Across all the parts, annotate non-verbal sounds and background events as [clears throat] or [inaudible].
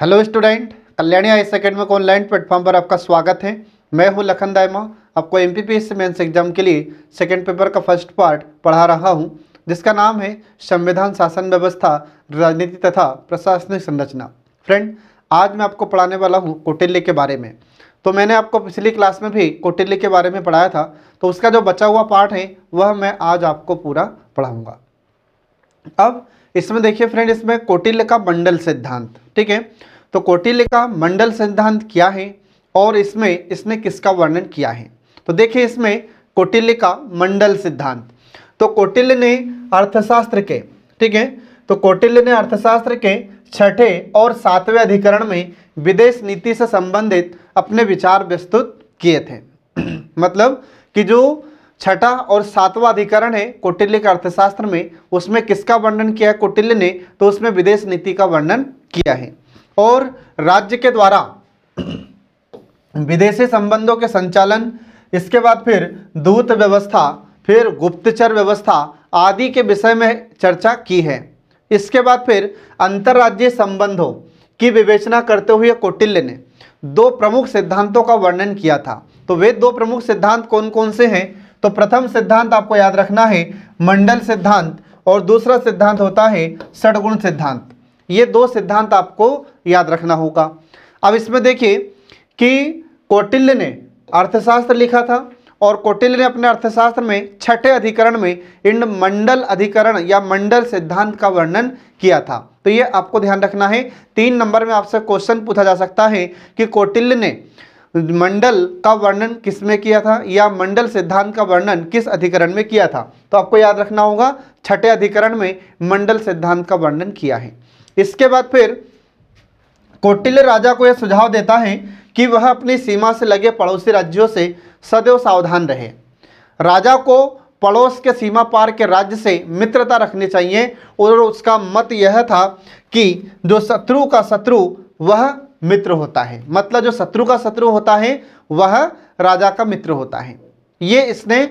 Hello student Kalyani high सेकेंडमी को online platform पर आपका स्वागत है मैं हूं लखन दायमा आपको एम पी मेंस एग्जाम के लिए सेकेंड पेपर का फर्स्ट पार्ट पढ़ा रहा हूं जिसका नाम है संविधान शासन व्यवस्था राजनीति तथा प्रशासनिक संरचना फ्रेंड आज मैं आपको पढ़ाने वाला हूँ कौटिल्य के बारे में तो मैंने आपको पिछली क्लास में भी कौटिल्य के बारे में पढ़ाया था तो उसका जो बचा हुआ पार्ट है वह मैं आज आपको पूरा पढ़ाऊँगा अब इसमें देखिए फ्रेंड इसमें कौटिल्य का मंडल सिद्धांत ठीक है तो कौटिल्य का मंडल सिद्धांत क्या है और इसमें इसने किसका वर्णन किया है तो देखिए इसमें कौटिल्य का मंडल सिद्धांत तो कौटिल्य ने अर्थशास्त्र के ठीक है तो कौटिल्य ने अर्थशास्त्र के छठे और सातवें अधिकरण में विदेश नीति से संबंधित अपने विचार प्रस्तुत किए थे [clears throat] मतलब कि जो छठा और सातवां अधिकरण है कौटिल्य के अर्थशास्त्र में उसमें किसका वर्णन किया है कौटिल्य ने तो उसमें विदेश नीति का वर्णन किया है और राज्य के द्वारा विदेशी संबंधों के संचालन इसके बाद फिर दूत व्यवस्था फिर गुप्तचर व्यवस्था आदि के विषय में चर्चा की है इसके बाद फिर अंतर्राज्यीय संबंधों की विवेचना करते हुए कौटिल्य ने दो प्रमुख सिद्धांतों का वर्णन किया था तो वे दो प्रमुख सिद्धांत कौन कौन से हैं तो प्रथम सिद्धांत आपको याद रखना है मंडल सिद्धांत और दूसरा सिद्धांत होता है सड़गुण सिद्धांत ये दो सिद्धांत आपको याद रखना होगा अब इसमें देखिए कि कौटिल्य ने अर्थशास्त्र लिखा था और कौटिल्य ने अपने अर्थशास्त्र में छठे अधिकरण में इन मंडल अधिकरण या मंडल सिद्धांत का वर्णन किया था तो ये आपको ध्यान रखना है तीन नंबर में आपसे क्वेश्चन पूछा जा सकता है कि कौटिल्य ने मंडल का वर्णन किस में किया था या मंडल सिद्धांत का वर्णन किस अधिकरण में किया था तो आपको याद रखना होगा छठे अधिकरण में मंडल सिद्धांत का वर्णन किया है इसके बाद फिर कोटिल्य राजा को यह सुझाव देता है कि वह अपनी सीमा से लगे पड़ोसी राज्यों से सदैव सावधान रहे राजा को पड़ोस के सीमा पार के राज्य से मित्रता रखनी चाहिए और उसका मत यह था कि जो शत्रु का शत्रु वह मित्र होता है मतलब जो शत्रु का शत्रु होता है वह राजा का मित्र होता है ये इसने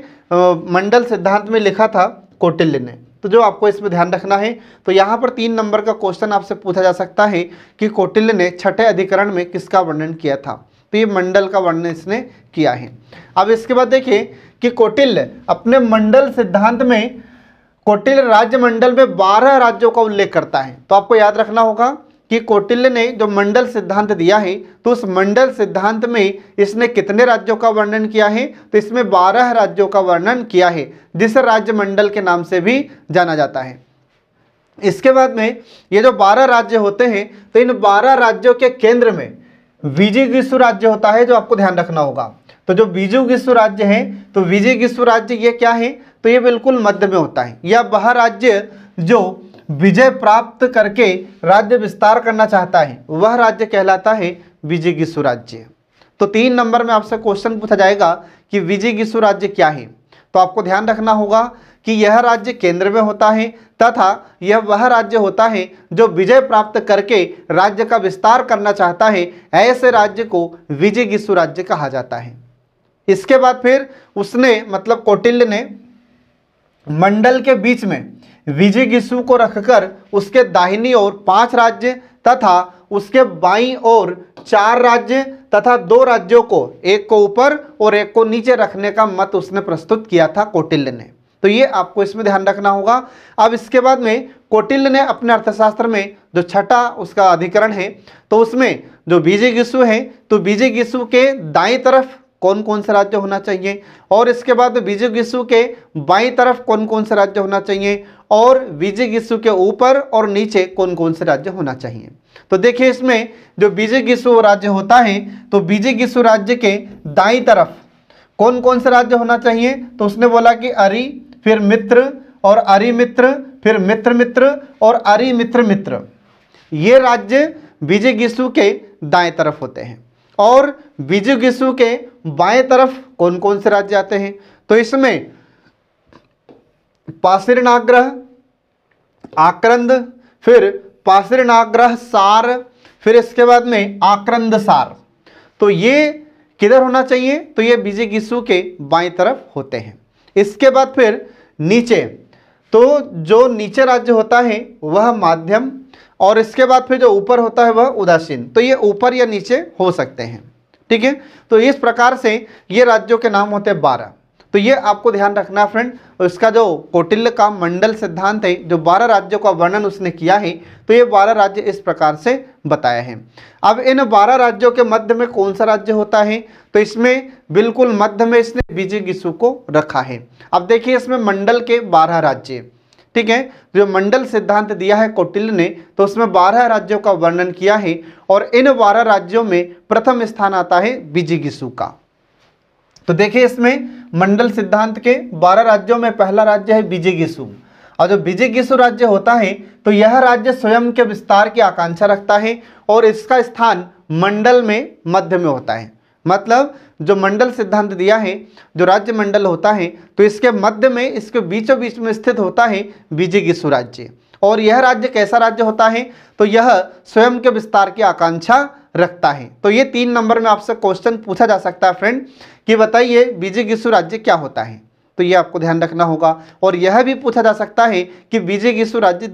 मंडल सिद्धांत में लिखा था कौटिल्य ने तो जो आपको इसमें ध्यान रखना है तो यहाँ पर तीन नंबर का क्वेश्चन आपसे पूछा जा सकता है कि कौटिल्य ने छठे अधिकरण में किसका वर्णन किया था तो ये मंडल का वर्णन इसने किया है अब इसके बाद देखिए कि कौटिल्य अपने मंडल सिद्धांत में कौटिल्य राज्य मंडल में बारह राज्यों का उल्लेख करता है तो आपको याद रखना होगा कि कौटिल्य ने जो मंडल सिद्धांत दिया है तो उस मंडल सिद्धांत में इसने कितने राज्यों का वर्णन किया है तो इसमें बारह राज्यों का वर्णन किया है जिसे राज्य मंडल के नाम से भी जाना जाता है इसके बाद में ये जो बारह राज्य होते हैं तो इन बारह राज्यों के केंद्र में विजयगिस्सु राज्य होता है जो आपको ध्यान रखना होगा तो जो बीजुगिस्सु राज्य है तो विजयगिस्सु राज्य ये क्या है तो ये बिल्कुल मध्य में होता है या वह राज्य जो विजय प्राप्त करके राज्य विस्तार करना चाहता है वह राज्य कहलाता है विजय गिसु राज्य तो तीन नंबर में आपसे क्वेश्चन पूछा जाएगा कि विजय गिसु राज्य क्या है तो आपको ध्यान रखना होगा कि यह राज्य केंद्र में होता है तथा यह वह राज्य होता है जो विजय प्राप्त करके राज्य का विस्तार करना चाहता है ऐसे राज्य को विजय गिसु राज्य कहा जाता है इसके बाद फिर उसने मतलब कौटिल्य ने मंडल के बीच में विजिगिसु को रखकर उसके दाहिनी ओर पांच राज्य तथा उसके बाई ओर चार राज्य तथा दो राज्यों को एक को ऊपर और एक को नीचे रखने का मत उसने प्रस्तुत किया था कौटिल्य ने तो ये आपको इसमें ध्यान रखना होगा अब इसके बाद में कौटिल्य ने अपने अर्थशास्त्र में जो छठा उसका अधिकरण है तो उसमें जो बीजे गिस्सू है तो बीजे गिस्सू के दाएं तरफ कौन कौन से राज्य होना चाहिए और इसके बाद विजय गिस्सू के बाई तरफ कौन कौन से राज्य होना चाहिए और विजय गिस्सू के ऊपर और नीचे कौन कौन से राज्य होना चाहिए तो देखिए इसमें जो विजय गिस्सू राज्य होता है तो विजय गिस्सू राज्य के दाई तरफ कौन कौन से राज्य होना चाहिए तो उसने बोला कि अरि फिर मित्र और अरी मित्र फिर मित्र मित्र और अरी मित्र मित्र ये राज्य विजय गिस्सू के दाएं तरफ होते हैं और बीजू गिस्सू के बाएं तरफ कौन कौन से राज्य आते हैं तो इसमें पासिर नाग्रह आक्रंद फिर पासिर नाग्रह सार फिर इसके बाद में आक्रंद सार तो ये किधर होना चाहिए तो ये बीजे गीसु के बाएं तरफ होते हैं इसके बाद फिर नीचे तो जो नीचे राज्य होता है वह माध्यम और इसके बाद फिर जो ऊपर होता है वह उदासीन तो ये ऊपर या नीचे हो सकते हैं ठीक है तो इस प्रकार से ये राज्यों के नाम होते हैं बारह तो ये आपको ध्यान रखना फ्रेंड इसका जो कौटिल्य का मंडल सिद्धांत है जो बारह राज्यों का वर्णन उसने किया है तो ये बारह राज्य इस प्रकार से बताया है अब इन बारह राज्यों के मध्य में कौन सा राज्य होता है तो इसमें बिल्कुल मध्य में इसने बीजे को रखा है अब देखिए इसमें मंडल के बारह राज्य ठीक है जो मंडल सिद्धांत दिया है कोटिल ने तो उसमें बारह राज्यों का वर्णन किया है और इन बारह राज्यों में प्रथम स्थान आता है बीजिगिसु का तो देखिए इसमें मंडल सिद्धांत के बारह राज्यों में पहला राज्य है बीजिगिसु और जो बीजिगिसु राज्य होता है तो यह राज्य स्वयं के विस्तार की आकांक्षा रखता है और इसका स्थान मंडल में मध्य में होता है मतलब जो मंडल सिद्धांत दिया है जो राज्य मंडल होता है तो इसके मध्य में इसके बीचों बीच में स्थित होता है बीजे की सुराज्य और यह राज्य कैसा राज्य होता है तो यह स्वयं के विस्तार की आकांक्षा रखता है तो ये तीन नंबर में आपसे क्वेश्चन पूछा जा सकता है फ्रेंड कि बताइए बीजे गिसु राज्य क्या होता है तो ये आपको ध्यान रखना होगा और यह भी पूछा जा सकता है कि बीजे गिसु राज्य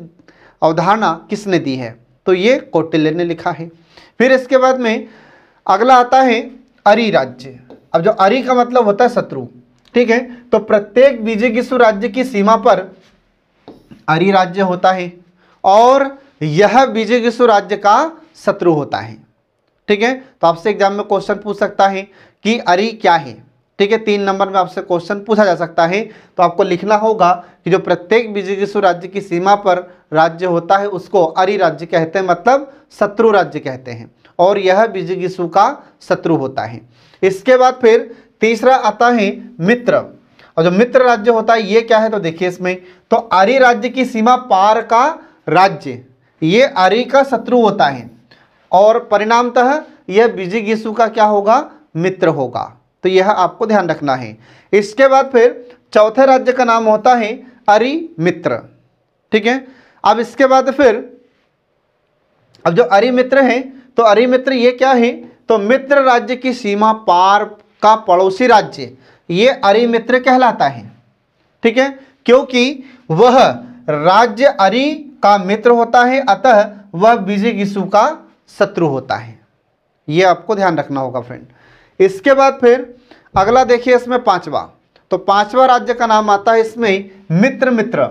अवधारणा किसने दी है तो ये कौटिल्य ने लिखा है फिर इसके बाद में अगला आता है अरी राज्य अब जो अरी का मतलब होता है शत्रु ठीक है तो प्रत्येक विजय राज्य की सीमा पर अरी राज्य होता है और यह विजय राज्य का शत्रु होता है ठीक है तो आपसे एग्जाम में क्वेश्चन पूछ सकता है कि अरी क्या है ठीक है तीन नंबर में आपसे क्वेश्चन पूछा जा सकता है तो आपको लिखना होगा कि जो प्रत्येक विजयसु राज्य की सीमा पर राज्य होता है उसको अरी राज्य कहते हैं मतलब शत्रु राज्य कहते हैं और यह बिजिगिसु का शत्रु होता है इसके बाद फिर तीसरा आता है मित्र और जो मित्र राज्य होता है ये क्या है तो देखिए इसमें तो आर्य राज्य की सीमा पार का राज्य ये आर्य का शत्रु होता है और परिणामतः यह बिजिगिसु का क्या होगा मित्र होगा तो यह आपको ध्यान रखना है इसके बाद फिर चौथे राज्य का नाम होता है अरि मित्र ठीक है अब इसके बाद फिर अब जो अरि मित्र हैं तो अरे मित्र ये क्या है तो मित्र राज्य की सीमा पार का पड़ोसी राज्य ये अरे मित्र कहलाता है ठीक है क्योंकि वह राज्य अरि का मित्र होता है अतः वह विजय यीशु का शत्रु होता है ये आपको ध्यान रखना होगा फ्रेंड इसके बाद फिर अगला देखिए इसमें पांचवा तो पांचवा राज्य का नाम आता है इसमें मित्र मित्र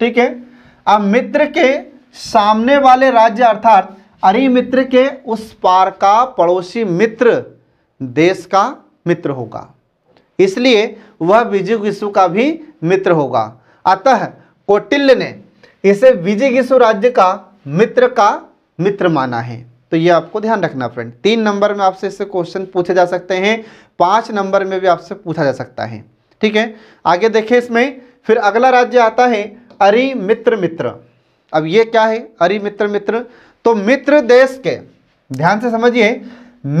ठीक है अब मित्र के सामने वाले राज्य अर्थात अरे मित्र के उस पार का पड़ोसी मित्र देश का मित्र होगा इसलिए वह विश्व का भी मित्र होगा अतः कौटिल्य ने इसे विश्व राज्य का मित्र का मित्र माना है तो यह आपको ध्यान रखना फ्रेंड तीन नंबर में आपसे इससे क्वेश्चन पूछे जा सकते हैं पांच नंबर में भी आपसे पूछा जा सकता है ठीक है आगे देखे इसमें फिर अगला राज्य आता है अरि मित्र मित्र अब ये क्या है अरि मित्र मित्र तो मित्र देश के ध्यान से समझिए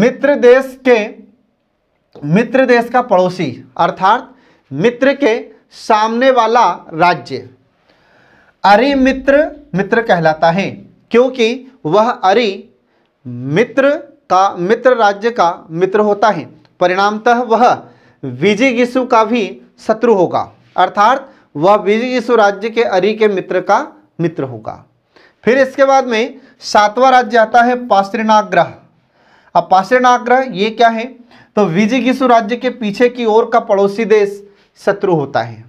मित्र देश के मित्र देश का पड़ोसी अर्थात मित्र के सामने वाला राज्य अरि मित्र मित्र कहलाता है क्योंकि वह अरि मित्र का मित्र राज्य का मित्र होता है परिणामतः वह विजिगिसु का भी शत्रु होगा अर्थात वह विजिगिसु राज्य के अरि के मित्र का मित्र होगा फिर इसके बाद में सातवां राज्य आता है पाश्रीनाग्रह अब पाश्रीनाग्रह ये क्या है तो विजिगिशु राज्य के पीछे की ओर का पड़ोसी देश शत्रु होता है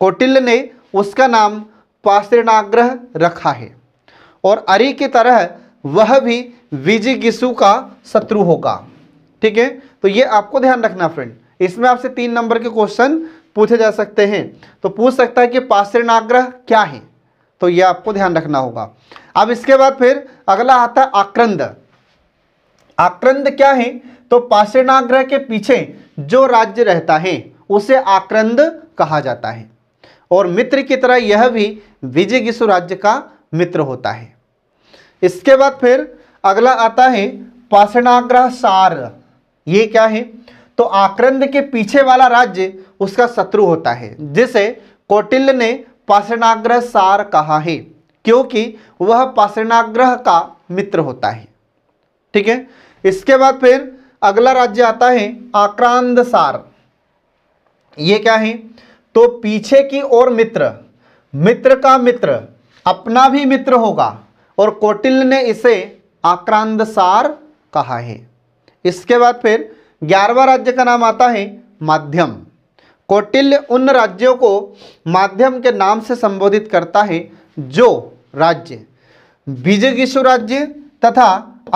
कौटिल्य ने उसका नाम पाश्रीनाग्रह रखा है और अरि की तरह वह भी विजिगिशु का शत्रु होगा ठीक है तो ये आपको ध्यान रखना फ्रेंड इसमें आपसे तीन नंबर के क्वेश्चन पूछे जा सकते हैं तो पूछ सकता है कि पाश्रीनाग्रह क्या है तो ये आपको ध्यान रखना होगा अब इसके बाद फिर अगला आता है आक्रंद आक्रंद क्या है तो पाषणाग्रह के पीछे जो राज्य रहता है उसे आक्रंद कहा जाता है और मित्र की तरह यह भी विजयगिसु राज्य का मित्र होता है इसके बाद फिर अगला आता है पाषणाग्रह सार ये क्या है तो आक्रंद के पीछे वाला राज्य उसका शत्रु होता है जिसे कौटिल्य ने पाषणाग्रह सार कहा है क्योंकि वह पाषणाग्रह का मित्र होता है ठीक है इसके बाद फिर अगला राज्य आता है आक्रांत सार ये क्या है तो पीछे की ओर मित्र मित्र का मित्र अपना भी मित्र होगा और कोटिल ने इसे आक्रांत सार कहा है इसके बाद फिर ग्यारहवा राज्य का नाम आता है माध्यम कौटिल्य उन राज्यों को माध्यम के नाम से संबोधित करता है जो राज्य बीजगीसु राज्य तथा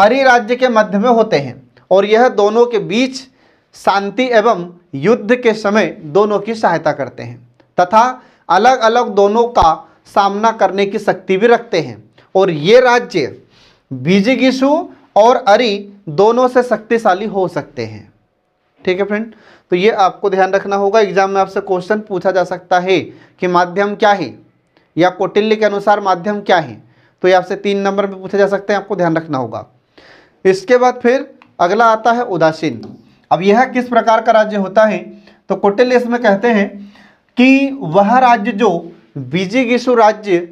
अरि राज्य के मध्य में होते हैं और यह दोनों के बीच शांति एवं युद्ध के समय दोनों की सहायता करते हैं तथा अलग अलग दोनों का सामना करने की शक्ति भी रखते हैं और ये राज्य बीजगीसु और अरि दोनों से शक्तिशाली हो सकते हैं ठीक है फ्रेंड तो ये आपको ध्यान रखना होगा एग्जाम में आपसे क्वेश्चन पूछा जा सकता है कि माध्यम क्या है या कौटिल्य के अनुसार माध्यम क्या है तो ये आपसे तीन नंबर में पूछा जा सकते हैं आपको ध्यान रखना होगा इसके बाद फिर अगला आता है उदासीन अब यह किस प्रकार का राज्य होता है तो कौटिल्य इसमें कहते हैं कि वह राज्य जो विजिगिसु राज्य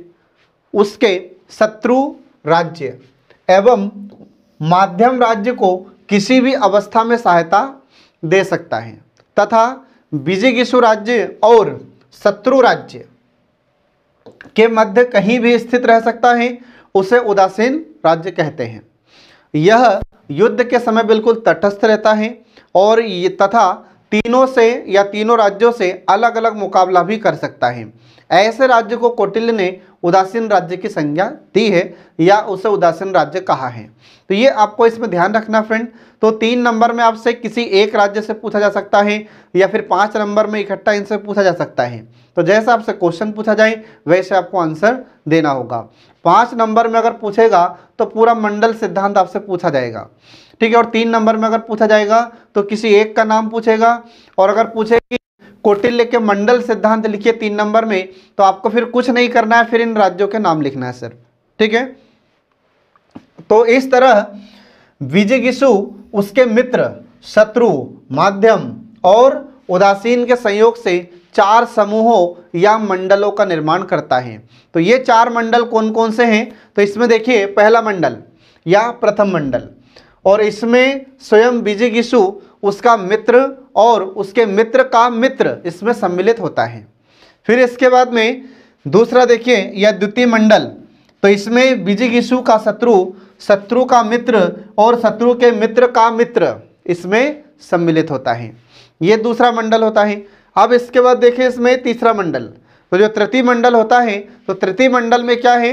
उसके शत्रु राज्य एवं माध्यम राज्य को किसी भी अवस्था में सहायता दे सकता है तथा विजयगिसु राज्य और शत्रु राज्य के मध्य कहीं भी स्थित रह सकता है उसे उदासीन राज्य कहते हैं यह युद्ध के समय बिल्कुल तटस्थ रहता है और ये तथा तीनों से या तीनों राज्यों से अलग अलग मुकाबला भी कर सकता है ऐसे राज्य को कौटिल्य ने उदासीन राज्य की संज्ञा दी है या उसे उदासीन राज्य कहा है तो ये आपको इसमें ध्यान रखना फ्रेंड तो तीन नंबर में आपसे किसी एक राज्य से पूछा जा सकता है या फिर पांच नंबर में इकट्ठा इनसे पूछा जा सकता है तो जैसे आपसे क्वेश्चन पूछा जाए वैसे आपको आंसर देना होगा पांच नंबर में अगर पूछेगा तो पूरा मंडल सिद्धांत आपसे पूछा जाएगा ठीक है और तीन नंबर में अगर पूछा जाएगा तो किसी एक का नाम पूछेगा और अगर पूछेगी कौटिल्य के मंडल सिद्धांत लिखिए तीन नंबर में तो आपको फिर कुछ नहीं करना है फिर इन राज्यों के नाम लिखना है सर ठीक है तो इस तरह विजयगिसु उसके मित्र शत्रु माध्यम और उदासीन के संयोग से चार समूहों या मंडलों का निर्माण करता है तो ये चार मंडल कौन कौन से हैं तो इसमें देखिए पहला मंडल या प्रथम मंडल और इसमें स्वयं विजयगिसु उसका मित्र और उसके मित्र का मित्र इसमें सम्मिलित होता है फिर इसके बाद में दूसरा देखिए यह द्वितीय मंडल तो इसमें बीजिक यीशु का शत्रु शत्रु का मित्र और शत्रु के मित्र का मित्र इसमें सम्मिलित होता है ये दूसरा मंडल होता है अब इसके बाद देखिए इसमें तीसरा मंडल तो जो तृतीय मंडल होता है तो तृतीय मंडल में क्या है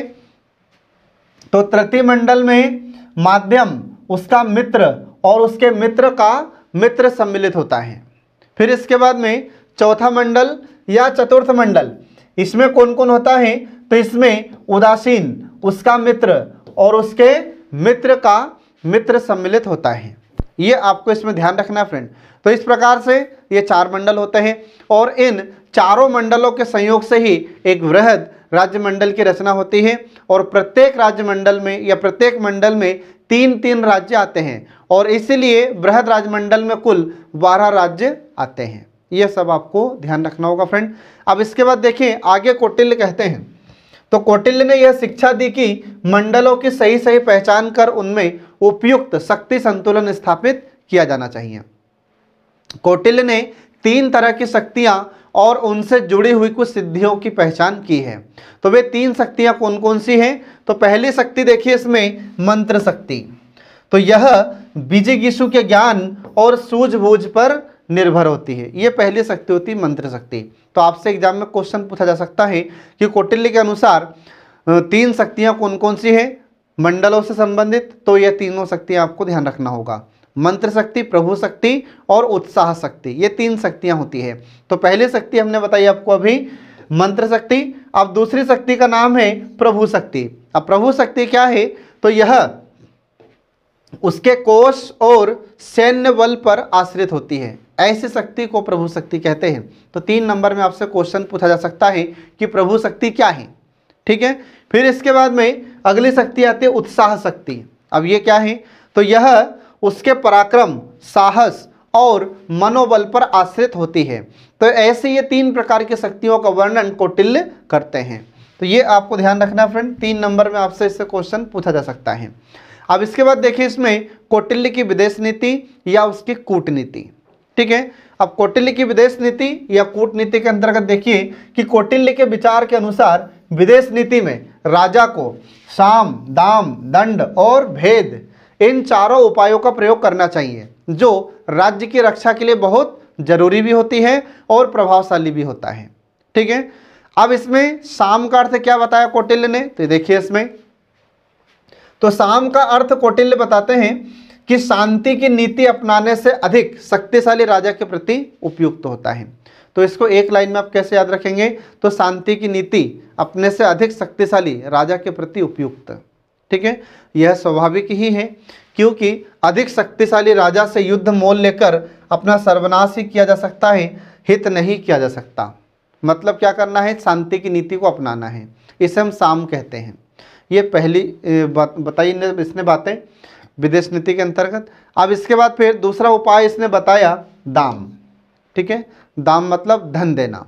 तो तृतीय मंडल में माध्यम उसका मित्र और उसके मित्र का मित्र सम्मिलित होता है फिर इसके बाद में चौथा मंडल या चतुर्थ मंडल इसमें कौन कौन होता है तो इसमें उदासीन उसका मित्र और उसके मित्र का मित्र सम्मिलित होता है ये आपको इसमें ध्यान रखना है फ्रेंड तो इस प्रकार से ये चार मंडल होते हैं और इन चारों मंडलों के संयोग से ही एक वृहद राज्यमंडल की रचना होती है और प्रत्येक राज्यमंडल में या प्रत्येक मंडल में तीन तीन राज्य आते हैं और इसलिए बृहद राजमंडल में कुल बारह राज्य आते हैं यह सब आपको ध्यान रखना होगा फ्रेंड अब इसके बाद देखिए आगे कौटिल्य कहते हैं तो कौटिल्य ने यह शिक्षा दी कि मंडलों की सही सही पहचान कर उनमें उपयुक्त शक्ति संतुलन स्थापित किया जाना चाहिए कौटिल्य ने तीन तरह की शक्तियां और उनसे जुड़ी हुई कुछ सिद्धियों की पहचान की है तो वे तीन शक्तियाँ कौन कौन सी हैं तो पहली शक्ति देखिए इसमें मंत्र शक्ति तो यह बीजिक यीशु के ज्ञान और सूझबूझ पर निर्भर होती है ये पहली शक्ति होती है मंत्र शक्ति तो आपसे एग्जाम में क्वेश्चन पूछा जा सकता है कि कौटिल्य के अनुसार तीन शक्तियाँ कौन कौन सी हैं मंडलों से संबंधित तो यह तीनों शक्तियाँ आपको ध्यान रखना होगा मंत्र शक्ति प्रभु शक्ति और उत्साह शक्ति ये तीन शक्तियाँ होती है तो पहली शक्ति हमने बताई आपको अभी मंत्र शक्ति अब दूसरी शक्ति का नाम है प्रभु शक्ति अब प्रभु शक्ति क्या है तो यह उसके कोष और सैन्य बल पर आश्रित होती है ऐसी शक्ति को प्रभु शक्ति कहते हैं तो तीन नंबर में आपसे क्वेश्चन पूछा जा सकता है कि प्रभु शक्ति क्या है ठीक है फिर इसके बाद में अगली शक्ति आती है उत्साह शक्ति अब ये क्या है तो यह उसके पराक्रम साहस और मनोबल पर आश्रित होती है तो ऐसे ये तीन प्रकार की शक्तियों का वर्णन कौटिल्य करते हैं तो ये आपको ध्यान रखना फ्रेंड तीन नंबर में आपसे इससे क्वेश्चन पूछा जा सकता है अब इसके बाद देखिए इसमें कौटिल्य की विदेश नीति या उसकी कूटनीति ठीक है अब कौटिल्य की विदेश नीति या कूटनीति के अंतर्गत देखिए कि कौटिल्य के विचार के अनुसार विदेश नीति में राजा को साम दाम दंड और भेद इन चारों उपायों का प्रयोग करना चाहिए जो राज्य की रक्षा के लिए बहुत जरूरी भी होती है और प्रभावशाली भी होता है ठीक है अब इसमें शाम का अर्थ क्या बताया कौटिल्य ने तो देखिए इसमें तो शाम का अर्थ कौटिल्य बताते हैं कि शांति की नीति अपनाने से अधिक शक्तिशाली राजा के प्रति उपयुक्त होता है तो इसको एक लाइन में आप कैसे याद रखेंगे तो शांति की नीति अपने से अधिक शक्तिशाली राजा के प्रति उपयुक्त ठीक है यह स्वाभाविक ही है क्योंकि अधिक शक्तिशाली राजा से युद्ध मोल लेकर अपना सर्वनाश ही किया जा सकता है हित नहीं किया जा सकता मतलब क्या करना है शांति की नीति को अपनाना है इसे हम साम कहते हैं ये पहली बताई इसने बातें विदेश नीति के अंतर्गत अब इसके बाद फिर दूसरा उपाय इसने बताया दाम ठीक है दाम मतलब धन देना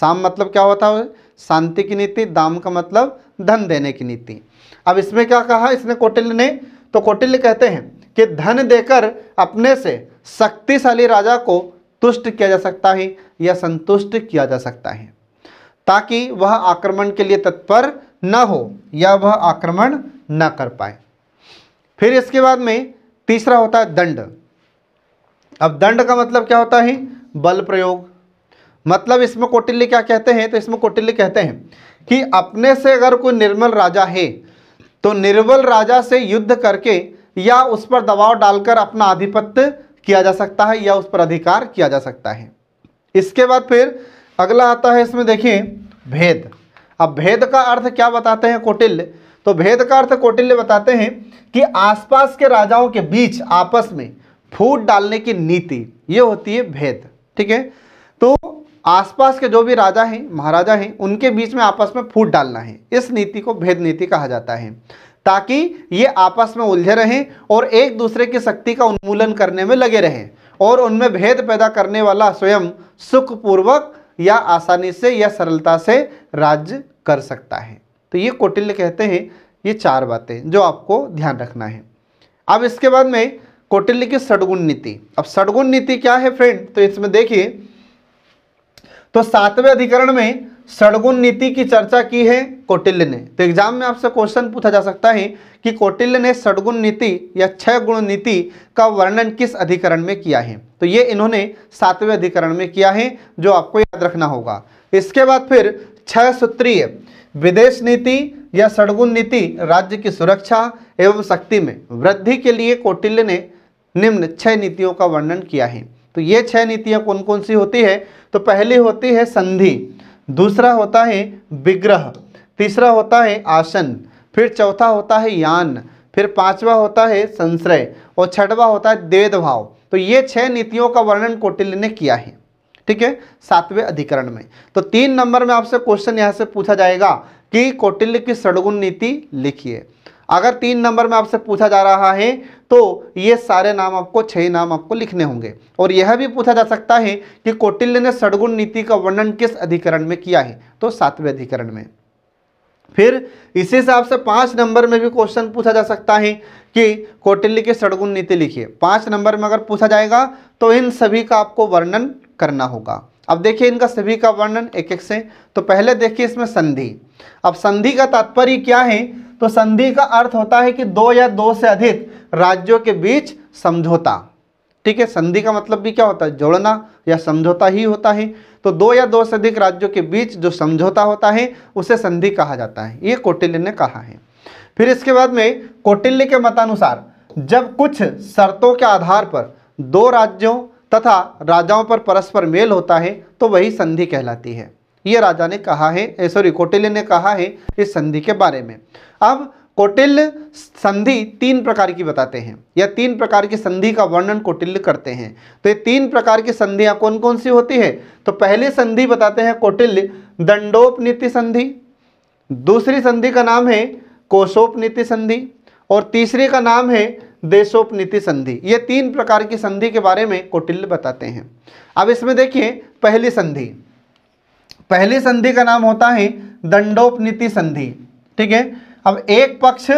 साम मतलब क्या होता है शांति की नीति दाम का मतलब धन देने की नीति अब इसमें क्या कहा इसने कौटिल्य ने तो कौटिल्य कहते हैं कि धन देकर अपने से शक्तिशाली राजा को तुष्ट किया जा सकता है या संतुष्ट किया जा सकता है ताकि वह आक्रमण के लिए तत्पर न हो या वह आक्रमण न कर पाए फिर इसके बाद में तीसरा होता है दंड अब दंड का मतलब क्या होता है बल प्रयोग मतलब इसमें कौटिल्य क्या कहते हैं तो इसमें कौटिल्य कहते हैं कि अपने से अगर कोई निर्मल राजा है तो निर्बल राजा से युद्ध करके या उस पर दबाव डालकर अपना आधिपत्य किया जा सकता है या उस पर अधिकार किया जा सकता है इसके बाद फिर अगला आता है इसमें देखिए भेद अब भेद का अर्थ क्या बताते हैं कौटिल्य तो भेद का अर्थ कौटिल्य बताते हैं कि आसपास के राजाओं के बीच आपस में फूट डालने की नीति ये होती है भेद ठीक है तो आसपास के जो भी राजा हैं महाराजा हैं उनके बीच में आपस में फूट डालना है इस नीति को भेद नीति कहा जाता है ताकि ये आपस में उलझे रहें और एक दूसरे की शक्ति का उन्मूलन करने में लगे रहें और उनमें भेद पैदा करने वाला स्वयं सुखपूर्वक या आसानी से या सरलता से राज्य कर सकता है तो ये कौटिल्य कहते हैं ये चार बातें जो आपको ध्यान रखना है अब इसके बाद में कौटिल्य की सड़गुण नीति अब सड़गुण नीति क्या है फ्रेंड तो इसमें देखिए तो सातवें अधिकरण में सड़गुण नीति की चर्चा की है कौटिल्य ने तो एग्जाम में आपसे क्वेश्चन पूछा जा सकता है कि कौटिल्य ने सड़गुण नीति या छह गुण नीति का वर्णन किस अधिकरण में किया है तो ये इन्होंने सातवें अधिकरण में किया है जो आपको याद रखना होगा इसके बाद फिर छह सूत्रीय विदेश नीति या सड़गुण नीति राज्य की सुरक्षा एवं शक्ति में वृद्धि के लिए कौटिल्य ने निम्न छह नीतियों का वर्णन किया है तो ये छह नीतियाँ कौन कौन सी होती है तो पहली होती है संधि दूसरा होता है विग्रह तीसरा होता है आसन फिर चौथा होता है यान फिर पांचवा होता है संश्रय और छठवा होता है देदभाव तो ये छह नीतियों का वर्णन कौटिल्य ने किया है ठीक है सातवें अधिकरण में तो तीन नंबर में आपसे क्वेश्चन यहाँ से पूछा जाएगा कि कौटिल्य की सड़गुण नीति लिखिए अगर तीन नंबर में आपसे पूछा जा रहा है तो ये सारे नाम आपको छह नाम आपको लिखने होंगे और यह भी पूछा जा सकता है कि कौटिल्य ने सड़गुण नीति का वर्णन किस अधिकरण में किया है तो सातवें अधिकरण में फिर इसी हिसाब से पांच नंबर में भी क्वेश्चन पूछा जा सकता है कि कौटिल्य की सड़गुण नीति लिखिए पांच नंबर में अगर पूछा जाएगा तो इन सभी का आपको वर्णन करना होगा अब देखिए इनका सभी का वर्णन एक एक से तो पहले देखिए इसमें संधि अब संधि का तात्पर्य क्या है तो संधि का अर्थ होता है कि दो या दो से अधिक राज्यों के बीच समझौता ठीक है संधि का मतलब भी क्या होता है जोड़ना या समझौता ही होता है तो दो या दो से अधिक राज्यों के बीच जो समझौता होता है उसे संधि कहा जाता है ये कौटिल्य ने कहा है फिर इसके बाद में कौटिल्य के मतानुसार जब कुछ शर्तों के आधार पर दो राज्यों तथा राजाओं पर परस्पर मेल होता है तो वही संधि कहलाती है ये राजा ने कहा है सॉरी कौटिल्य ने कहा है इस संधि के बारे में अब कौटिल्य संधि तीन प्रकार की बताते हैं या तीन प्रकार की संधि का वर्णन कौटिल्य करते हैं तो ये तीन प्रकार की संधियाँ कौन कौन सी होती है तो पहली संधि बताते हैं कौटिल्य दंडोपनीति संधि दूसरी संधि का नाम है कोशोपनीति संधि और तीसरे का नाम है देशोपनीति संधि ये तीन प्रकार की संधि के बारे में कौटिल्य बताते हैं अब इसमें देखिए पहली संधि पहली संधि का नाम होता है दंडोपनीति संधि ठीक है अब एक पक्ष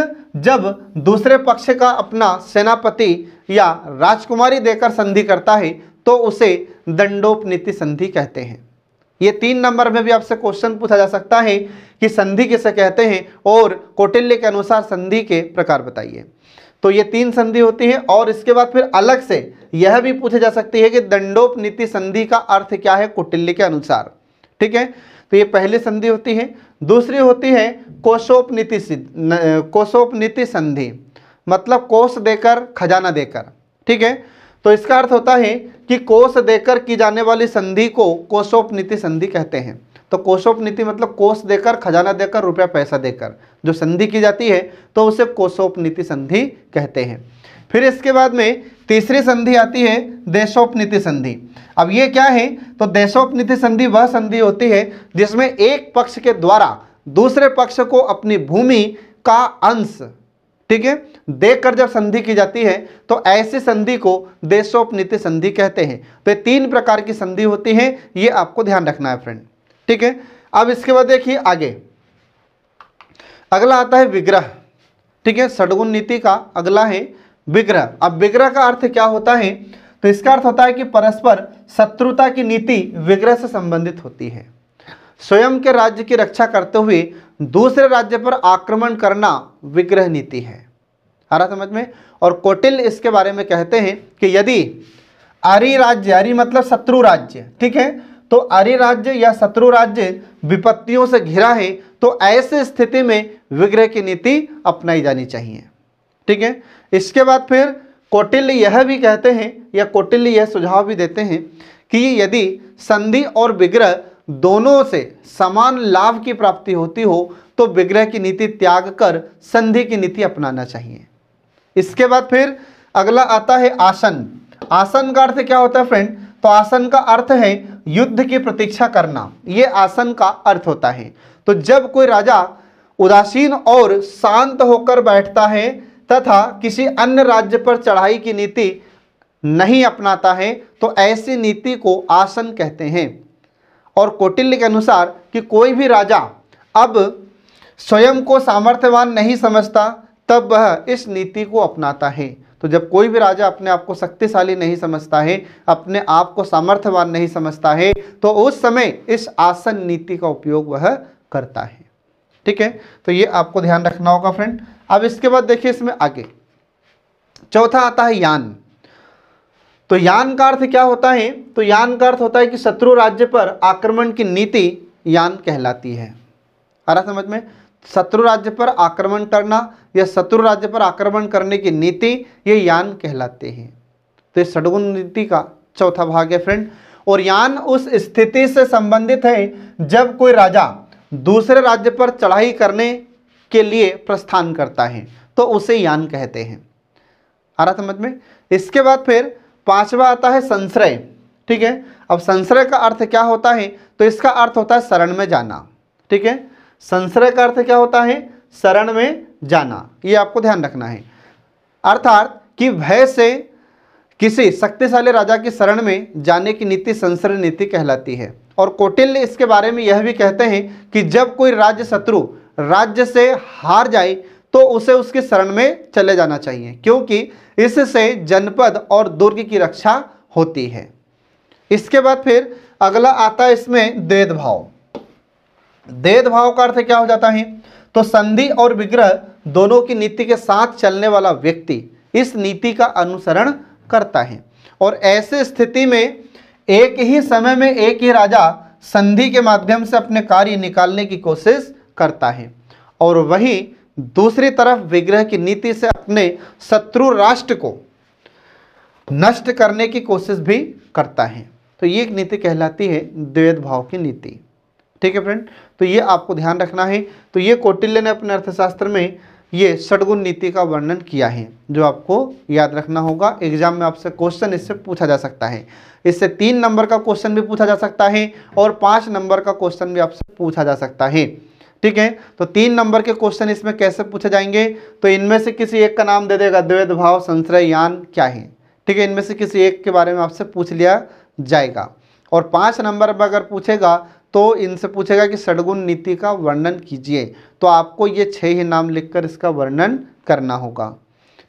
जब दूसरे पक्ष का अपना सेनापति या राजकुमारी देकर संधि करता है तो उसे दंडोपनीति संधि कहते हैं ये तीन नंबर में भी आपसे क्वेश्चन पूछा जा सकता है कि संधि किसे कहते हैं और कौटिल्य के अनुसार संधि के प्रकार बताइए तो ये तीन संधि होती है और इसके बाद फिर अलग से यह भी पूछा जा सकती है कि दंडोपनीति संधि का अर्थ क्या है कौटिल्य के अनुसार ठीक है तो ये पहली संधि होती है दूसरी होती है कोशोपनीति कोशोपनीति संधि मतलब कोष देकर खजाना देकर ठीक है तो इसका अर्थ होता है कि कोष देकर की जाने वाली संधि को कोशोपनीति संधि कहते हैं तो कोशोपनीति मतलब कोष देकर खजाना देकर रुपया पैसा देकर जो संधि की जाती है तो उसे कोशोपनीति संधि कहते हैं फिर इसके बाद में तीसरी संधि आती है देशोपनीति संधि अब ये क्या है तो देशोपनीति संधि वह संधि होती है जिसमें एक पक्ष के द्वारा दूसरे पक्ष को अपनी भूमि का अंश ठीक है देखकर जब संधि की जाती है तो ऐसी संधि को देशोपनीति संधि कहते हैं तो तीन प्रकार की संधि होती है ये आपको ध्यान रखना है फ्रेंड ठीक है अब इसके बाद देखिए आगे अगला आता है विग्रह ठीक है सडगुन नीति का अगला है विग्रह अब विग्रह का अर्थ क्या होता है तो इसका अर्थ होता है कि परस्पर शत्रुता की नीति विग्रह से संबंधित होती है स्वयं के राज्य की रक्षा करते हुए दूसरे राज्य पर आक्रमण करना विग्रह नीति है आ रहा समझ में और कोटिल इसके बारे में कहते हैं कि यदि अरि राज्य अरि मतलब शत्रु राज्य ठीक है तो अरि राज्य या शत्रु राज्य विपत्तियों से घिरा है तो ऐसी स्थिति में विग्रह की नीति अपनाई जानी चाहिए ठीक है इसके बाद फिर कौटिल्य यह भी कहते हैं या कौटिल्य यह सुझाव भी देते हैं कि यदि संधि और विग्रह दोनों से समान लाभ की प्राप्ति होती हो तो विग्रह की नीति त्याग कर संधि की नीति अपनाना चाहिए इसके बाद फिर अगला आता है आसन आसन का अर्थ क्या होता है फ्रेंड तो आसन का अर्थ है युद्ध की प्रतीक्षा करना ये आसन का अर्थ होता है तो जब कोई राजा उदासीन और शांत होकर बैठता है तथा किसी अन्य राज्य पर चढ़ाई की नीति नहीं अपनाता है तो ऐसी नीति को आसन कहते हैं और कौटिल्य के अनुसार कि कोई भी राजा अब स्वयं को सामर्थ्यवान नहीं समझता तब वह इस नीति को अपनाता है तो जब कोई भी राजा अपने आप को शक्तिशाली नहीं समझता है अपने आप को सामर्थ्यवान नहीं समझता है तो उस समय इस आसन नीति का उपयोग वह करता है ठीक है तो ये आपको ध्यान रखना होगा फ्रेंड अब इसके बाद देखिए इसमें आगे चौथा आता है यान तो यान का अर्थ क्या होता है तो यान का अर्थ होता है कि शत्रु राज्य पर आक्रमण की नीति यान कहलाती है आ रहा समझ में शत्रु राज्य पर आक्रमण करना या शत्रु राज्य पर आक्रमण करने की नीति ये यान कहलाते हैं तो ये सडगुण नीति का चौथा भाग है फ्रेंड और यान उस स्थिति से संबंधित है जब कोई राजा दूसरे राज्य पर चढ़ाई करने के लिए प्रस्थान करता है तो उसे यान कहते हैं आ रहा समझ में इसके बाद फिर पांचवा आता है संश्रय ठीक है अब संश्रय का अर्थ क्या होता है तो इसका अर्थ होता है शरण में जाना ठीक है संश्रय का अर्थ क्या होता है शरण में जाना ये आपको ध्यान रखना है अर्थात कि भय से किसी शक्तिशाली राजा की शरण में जाने की नीति संश्रय नीति कहलाती है और कौटिल्य इसके बारे में यह भी कहते हैं कि जब कोई राज्य शत्रु राज्य से हार जाए तो उसे उसके शरण में चले जाना चाहिए क्योंकि इससे जनपद और दुर्ग की रक्षा होती है इसके बाद फिर अगला आता है इसमें देदभाव देदभाव का अर्थ क्या हो जाता है तो संधि और विग्रह दोनों की नीति के साथ चलने वाला व्यक्ति इस नीति का अनुसरण करता है और ऐसे स्थिति में एक ही समय में एक ही राजा संधि के माध्यम से अपने कार्य निकालने की कोशिश करता है और वही दूसरी तरफ विग्रह की नीति से अपने शत्रु राष्ट्र को नष्ट करने की कोशिश भी करता है तो ये एक नीति कहलाती है द्वैत भाव की नीति ठीक है फ्रेंड तो ये आपको ध्यान रखना है तो ये कौटिल्य ने अपने अर्थशास्त्र में ये षडगुण नीति का वर्णन किया है जो आपको याद रखना होगा एग्जाम में आपसे क्वेश्चन इससे पूछा जा सकता है इससे तीन नंबर का क्वेश्चन भी पूछा जा सकता है और पाँच नंबर का क्वेश्चन भी आपसे पूछा जा सकता है ठीक है तो तीन नंबर के क्वेश्चन इसमें कैसे पूछे जाएंगे तो इनमें से किसी एक का नाम दे देगा द्वैध भाव संश्रय यान क्या है ठीक है इनमें से किसी एक के बारे में आपसे पूछ लिया जाएगा और पाँच नंबर पर अगर पूछेगा तो इनसे पूछेगा कि सडगुण नीति का वर्णन कीजिए तो आपको ये छह ही नाम लिखकर इसका वर्णन करना होगा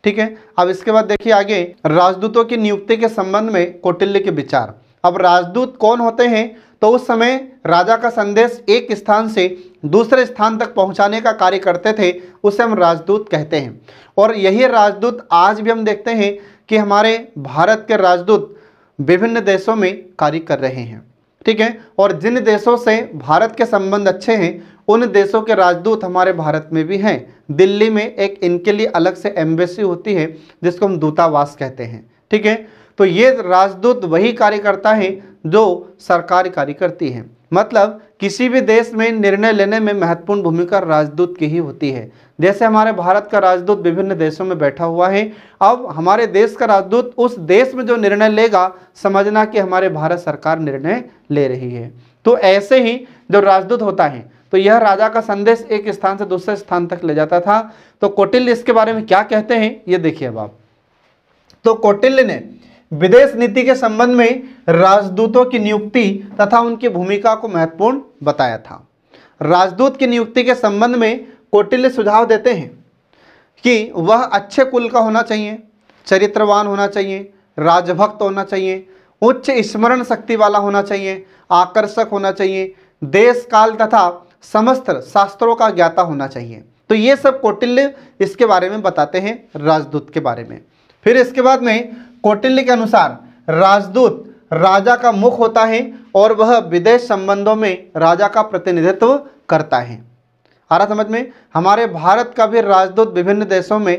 ठीक है अब इसके बाद देखिए आगे राजदूतों की नियुक्ति के संबंध में कौटिल्य के विचार अब राजदूत कौन होते हैं तो उस समय राजा का संदेश एक स्थान से दूसरे स्थान तक पहुंचाने का कार्य करते थे उसे हम राजदूत कहते हैं और यही राजदूत आज भी हम देखते हैं कि हमारे भारत के राजदूत विभिन्न देशों में कार्य कर रहे हैं ठीक है और जिन देशों से भारत के संबंध अच्छे हैं उन देशों के राजदूत हमारे भारत में भी हैं दिल्ली में एक इनके लिए अलग से एम्बेसी होती है जिसको हम दूतावास कहते हैं ठीक है तो ये राजदूत वही कार्य करता है जो सरकार कार्य करती है मतलब किसी भी देश में निर्णय लेने में महत्वपूर्ण भूमिका राजदूत की ही होती है जैसे हमारे भारत का राजदूत विभिन्न देशों में बैठा हुआ है अब हमारे देश का राजदूत उस देश में जो निर्णय लेगा समझना कि हमारे भारत सरकार निर्णय ले रही है तो ऐसे ही जो राजदूत होता है तो यह राजा का संदेश एक स्थान से दूसरे स्थान तक ले जाता था तो कौटिल्य इसके बारे में क्या कहते हैं ये देखिए अब आप तो कौटिल्य ने विदेश नीति के संबंध में राजदूतों की नियुक्ति तथा उनकी भूमिका को महत्वपूर्ण बताया था राजदूत की नियुक्ति के संबंध में कौटिल्य सुझाव देते हैं कि वह अच्छे कुल का होना चाहिए चरित्रवान होना चाहिए राजभक्त होना चाहिए उच्च स्मरण शक्ति वाला होना चाहिए आकर्षक होना चाहिए देश काल तथा समस्त शास्त्रों का ज्ञाता होना चाहिए तो ये सब कौटिल्य इसके बारे में बताते हैं राजदूत के बारे में फिर इसके बाद में कौटिल्य के अनुसार राजदूत राजा का मुख होता है और वह विदेश संबंधों में राजा का प्रतिनिधित्व करता है आ रहा समझ में हमारे भारत का भी राजदूत विभिन्न देशों में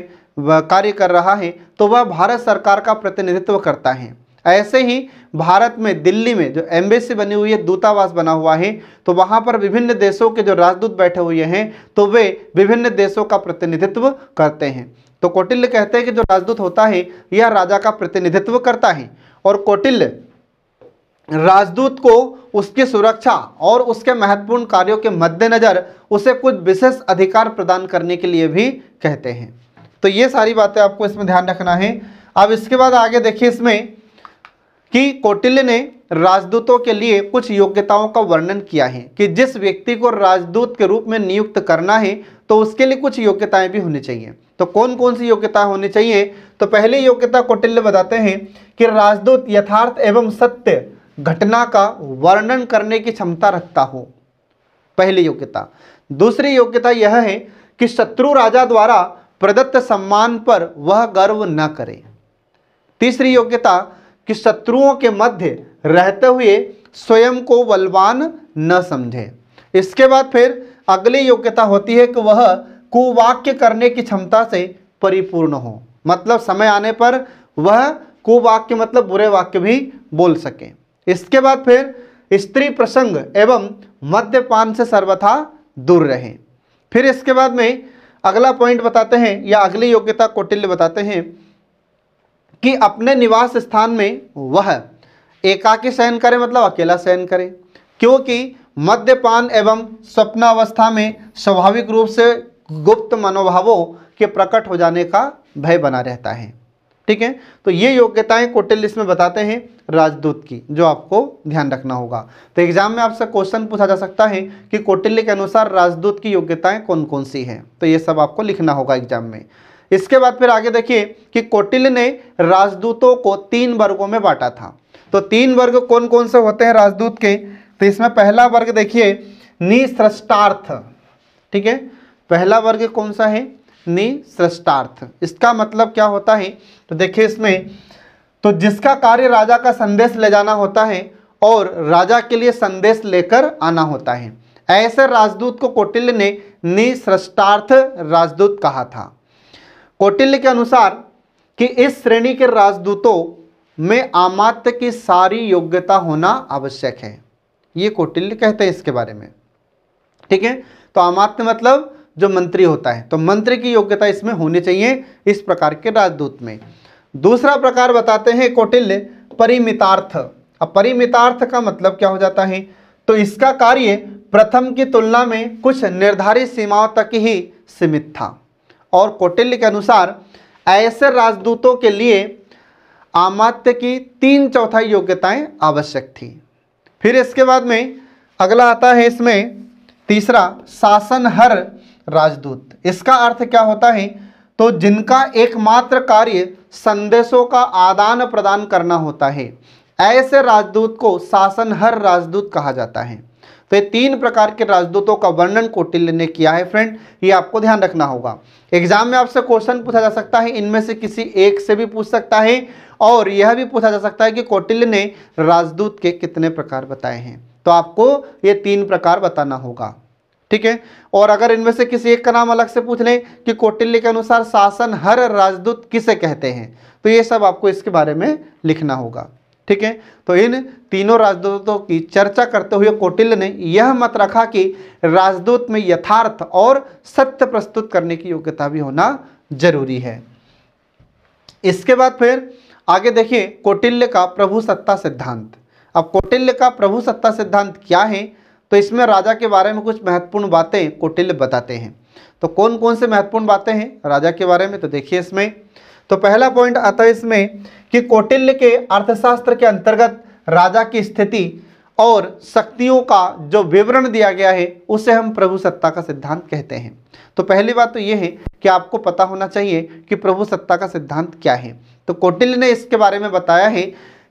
कार्य कर रहा है तो वह भारत सरकार का प्रतिनिधित्व करता है ऐसे ही भारत में दिल्ली में जो एम्बेसी बनी हुई है दूतावास बना हुआ है तो वहाँ पर विभिन्न देशों के जो राजदूत बैठे हुए हैं तो वे विभिन्न देशों का प्रतिनिधित्व करते हैं तो कौटिल्य कहते हैं कि जो राजदूत होता है यह राजा का प्रतिनिधित्व करता है और कौटिल्य राजदूत को उसकी सुरक्षा और उसके महत्वपूर्ण कार्यों के मद्देनज़र उसे कुछ विशेष अधिकार प्रदान करने के लिए भी कहते हैं तो ये सारी बातें आपको इसमें ध्यान रखना है अब इसके बाद आगे देखिए इसमें कि कौटिल्य ने राजदूतों के लिए कुछ योग्यताओं का वर्णन किया है कि जिस व्यक्ति को राजदूत के रूप में नियुक्त करना है तो उसके लिए कुछ योग्यताएं भी होनी चाहिए तो कौन कौन सी योग्यता होनी चाहिए तो पहली योग्यता कौटिल्य बताते हैं कि राजदूत यथार्थ एवं सत्य घटना का वर्णन करने की क्षमता रखता हो पहली योग्यता दूसरी योग्यता यह है कि शत्रु राजा द्वारा प्रदत्त सम्मान पर वह गर्व न करे तीसरी योग्यता कि शत्रुओं के मध्य रहते हुए स्वयं को बलवान न समझे इसके बाद फिर अगली योग्यता होती है कि वह कुवाक्य करने की क्षमता से परिपूर्ण हो मतलब समय आने पर वह कुवाक्य मतलब बुरे वाक्य भी बोल सकें इसके बाद फिर स्त्री प्रसंग एवं मद्यपान से सर्वथा दूर रहें फिर इसके बाद में अगला पॉइंट बताते हैं या अगली योग्यता कौटिल्य बताते हैं कि अपने निवास स्थान में वह एकाकी शयन करे मतलब अकेला शयन करे क्योंकि मद्यपान एवं स्वप्नावस्था में स्वाभाविक रूप से गुप्त मनोभावों के प्रकट हो जाने का भय बना रहता है ठीक है तो ये योग्यताएं कोटेल लिस्ट में बताते हैं राजदूत की जो आपको ध्यान रखना होगा तो एग्जाम में आपसे क्वेश्चन पूछा जा सकता है कि कोटिल्य के अनुसार राजदूत की योग्यताएं कौन कौन सी हैं तो ये सब आपको लिखना होगा एग्जाम में इसके बाद फिर आगे देखिए कि कोटिल्य ने राजदूतों को तीन वर्गों में बांटा था तो तीन वर्ग कौन कौन से होते हैं राजदूत के तो इसमें पहला वर्ग देखिए निसृष्टार्थ ठीक है पहला वर्ग कौन सा है ने इसका मतलब क्या होता है तो देखिए इसमें तो जिसका कार्य राजा का संदेश ले जाना होता है और राजा के लिए संदेश लेकर आना होता है ऐसे राजदूत को कौटिल्य ने निसृष्टार्थ राजदूत कहा था कौटिल्य के अनुसार कि इस श्रेणी के राजदूतों में आमात्य की सारी योग्यता होना आवश्यक है ये कौटिल्य कहते हैं इसके बारे में ठीक है तो आमात्य मतलब जो मंत्री होता है तो मंत्री की योग्यता इसमें होनी चाहिए इस प्रकार के राजदूत में दूसरा प्रकार बताते हैं कौटिल्य परिमितार्थ अब परिमितार्थ का मतलब क्या हो जाता है तो इसका कार्य प्रथम की तुलना में कुछ निर्धारित सीमाओं तक ही सीमित था और कौटिल्य के अनुसार ऐसे राजदूतों के लिए आमात्य की तीन चौथाई योग्यताएं आवश्यक थी फिर इसके बाद में अगला आता है इसमें तीसरा शासनहर राजदूत इसका अर्थ क्या होता है तो जिनका एकमात्र कार्य संदेशों का आदान प्रदान करना होता है ऐसे राजदूत को शासन हर राजदूत कहा जाता है तो ये तीन प्रकार के राजदूतों का वर्णन कोटिल्य ने किया है फ्रेंड ये आपको ध्यान रखना होगा एग्जाम में आपसे क्वेश्चन पूछा जा सकता है इनमें से किसी एक से भी पूछ सकता है और यह भी पूछा जा सकता है कि कौटिल्य ने राजदूत के कितने प्रकार बताए हैं तो आपको ये तीन प्रकार बताना होगा ठीक है और अगर इनमें से किसी एक का नाम अलग से पूछ लें कि कौटिल्य के अनुसार शासन हर राजदूत किसे कहते हैं तो ये सब आपको इसके बारे में लिखना होगा ठीक है तो इन तीनों राजदूतों की चर्चा करते हुए कौटिल्य ने यह मत रखा कि राजदूत में यथार्थ और सत्य प्रस्तुत करने की योग्यता भी होना जरूरी है इसके बाद फिर आगे देखिए कौटिल्य का प्रभु सत्ता सिद्धांत अब कौटिल्य का प्रभु सत्ता सिद्धांत क्या है तो इसमें राजा के बारे में कुछ महत्वपूर्ण बातें कौटिल्य बताते हैं तो कौन कौन से महत्वपूर्ण बातें हैं राजा के बारे में तो देखिए इसमें तो पहला पॉइंट आता है इसमें कि कौटिल्य के अर्थशास्त्र के अंतर्गत राजा की स्थिति और शक्तियों का जो विवरण दिया गया है उसे हम प्रभु सत्ता का सिद्धांत कहते हैं तो पहली बात तो ये है कि आपको पता होना चाहिए कि प्रभु सत्ता का सिद्धांत क्या है तो कौटिल्य ने इसके बारे में बताया है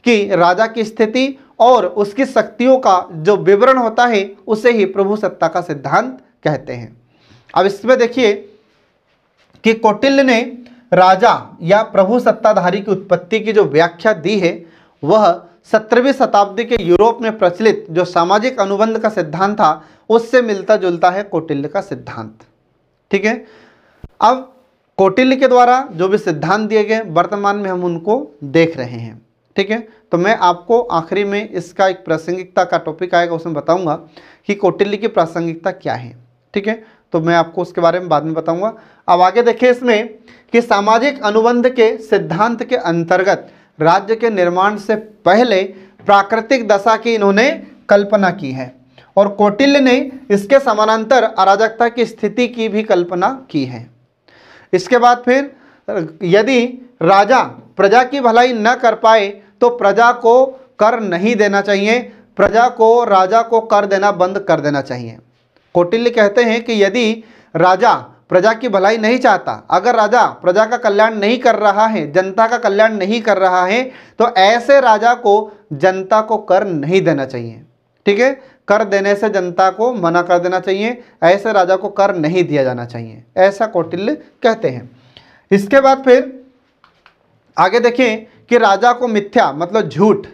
कि राजा की स्थिति और उसकी शक्तियों का जो विवरण होता है उसे ही प्रभु सत्ता का सिद्धांत कहते हैं अब इसमें देखिए कि कौटिल्य ने राजा या प्रभु सत्ताधारी की उत्पत्ति की जो व्याख्या दी है वह सत्रहवीं शताब्दी के यूरोप में प्रचलित जो सामाजिक अनुबंध का सिद्धांत था उससे मिलता जुलता है कौटिल्य का सिद्धांत ठीक है अब कौटिल्य के द्वारा जो भी सिद्धांत दिए गए वर्तमान में हम उनको देख रहे हैं ठीक है तो मैं आपको आखिरी में इसका एक प्रासंगिकता का टॉपिक आएगा उसमें बताऊंगा कि कौटिल्य की प्रासंगिकता क्या है ठीक है तो मैं आपको उसके बारे में बाद में बताऊंगा अब आगे देखिए इसमें कि सामाजिक अनुबंध के सिद्धांत के अंतर्गत राज्य के निर्माण से पहले प्राकृतिक दशा की इन्होंने कल्पना की है और कौटिल्य ने इसके समानांतर अराजकता की स्थिति की भी कल्पना की है इसके बाद फिर यदि राजा प्रजा की भलाई न कर पाए तो प्रजा को कर नहीं देना चाहिए प्रजा को राजा को कर देना बंद कर देना चाहिए कौटिल्य कहते हैं कि यदि राजा प्रजा की भलाई नहीं चाहता अगर राजा प्रजा का कल्याण नहीं कर रहा है जनता का कल्याण नहीं कर रहा है तो ऐसे राजा को जनता को कर नहीं देना चाहिए ठीक है कर देने से जनता को मना कर देना चाहिए ऐसे राजा को कर नहीं दिया जाना चाहिए ऐसा कौटिल्य कहते हैं इसके बाद फिर आगे देखें कि राजा को मिथ्या मतलब झूठ